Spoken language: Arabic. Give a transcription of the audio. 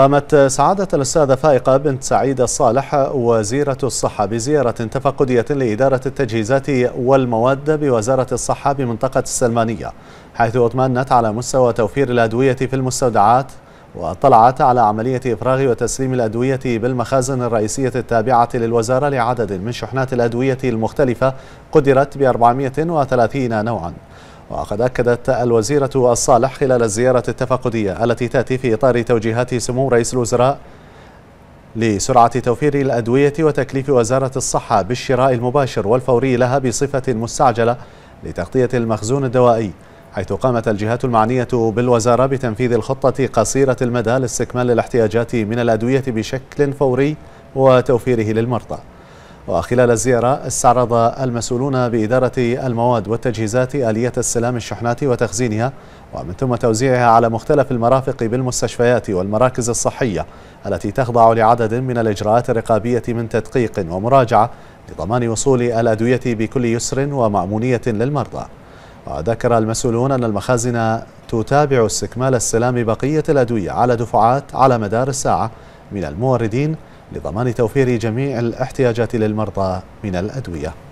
قامت سعادة الأستاذة فائقة بنت سعيد الصالح وزيرة الصحة بزيارة تفقدية لإدارة التجهيزات والمواد بوزارة الصحة بمنطقة السلمانية حيث أطمأنت على مستوى توفير الأدوية في المستودعات واطلعت على عملية إفراغ وتسليم الأدوية بالمخازن الرئيسية التابعة للوزارة لعدد من شحنات الأدوية المختلفة قدرت ب 430 نوعاً وقد أكدت الوزيرة الصالح خلال الزيارة التفقدية التي تأتي في إطار توجيهات سمو رئيس الوزراء لسرعة توفير الأدوية وتكليف وزارة الصحة بالشراء المباشر والفوري لها بصفة مستعجلة لتغطية المخزون الدوائي حيث قامت الجهات المعنية بالوزارة بتنفيذ الخطة قصيرة المدى لاستكمال الاحتياجات من الأدوية بشكل فوري وتوفيره للمرضى وخلال الزيارة استعرض المسؤولون بإدارة المواد والتجهيزات آلية استلام الشحنات وتخزينها ومن ثم توزيعها على مختلف المرافق بالمستشفيات والمراكز الصحية التي تخضع لعدد من الإجراءات الرقابية من تدقيق ومراجعة لضمان وصول الأدوية بكل يسر ومأمونية للمرضى وذكر المسؤولون أن المخازن تتابع استكمال السلام بقية الأدوية على دفعات على مدار الساعة من الموردين لضمان توفير جميع الاحتياجات للمرضى من الأدوية